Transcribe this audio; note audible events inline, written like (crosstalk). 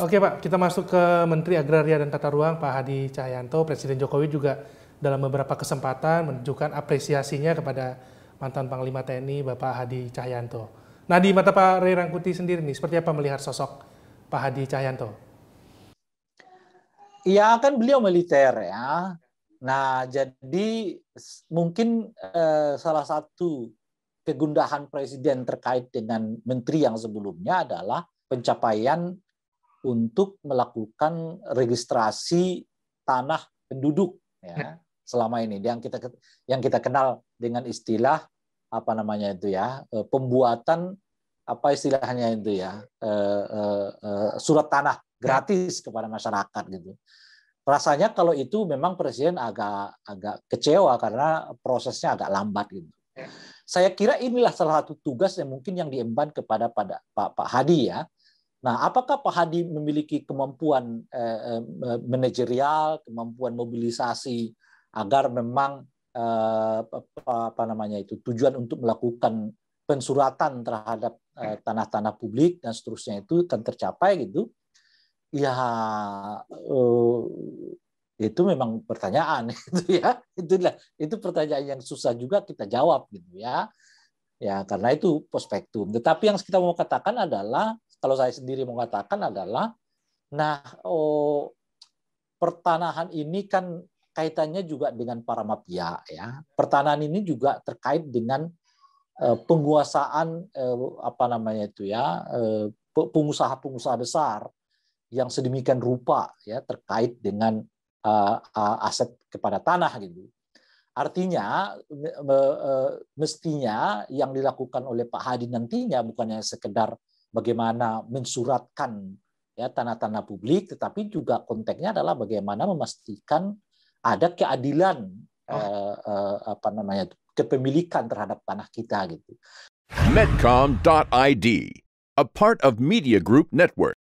Oke Pak, kita masuk ke Menteri Agraria dan Tata Ruang Pak Hadi Cahyanto. Presiden Jokowi juga dalam beberapa kesempatan menunjukkan apresiasinya kepada mantan Panglima TNI Bapak Hadi Cahyanto. Nah di mata Pak Ray Rangkuti sendiri nih, seperti apa melihat sosok Pak Hadi Cahyanto? Ya kan beliau militer ya. Nah jadi mungkin eh, salah satu kegundahan presiden terkait dengan menteri yang sebelumnya adalah pencapaian untuk melakukan registrasi tanah penduduk ya, ya. selama ini yang kita yang kita kenal dengan istilah apa namanya itu ya eh, pembuatan apa istilahnya itu ya eh, eh, surat tanah gratis kepada masyarakat gitu rasanya kalau itu memang presiden agak agak kecewa karena prosesnya agak lambat gitu ya. saya kira inilah salah satu tugas yang mungkin yang diemban kepada pada Pak Pak Hadi ya Nah, apakah Pak Hadi memiliki kemampuan eh, eh, manajerial, kemampuan mobilisasi agar memang eh, apa namanya itu tujuan untuk melakukan pensuratan terhadap eh, tanah-tanah eh, publik dan seterusnya itu akan tercapai gitu? Ya eh, itu memang pertanyaan (laughs) itu ya. Itulah itu pertanyaan yang susah juga kita jawab gitu ya. Ya, karena itu prospektum. Tetapi yang kita mau katakan adalah kalau saya sendiri mau katakan adalah nah oh, pertanahan ini kan kaitannya juga dengan para mafia ya. Pertanahan ini juga terkait dengan eh, penguasaan eh, apa namanya itu ya, eh, pengusaha-pengusaha besar yang sedemikian rupa ya terkait dengan eh, aset kepada tanah gitu. Artinya e, mestinya yang dilakukan oleh Pak Hadi nantinya bukannya sekedar bagaimana mensuratkan ya tanah-tanah publik, tetapi juga konteksnya adalah bagaimana memastikan ada keadilan oh. eh, apa namanya kepemilikan terhadap tanah kita gitu. Medcom.id, a part of Media Group Network.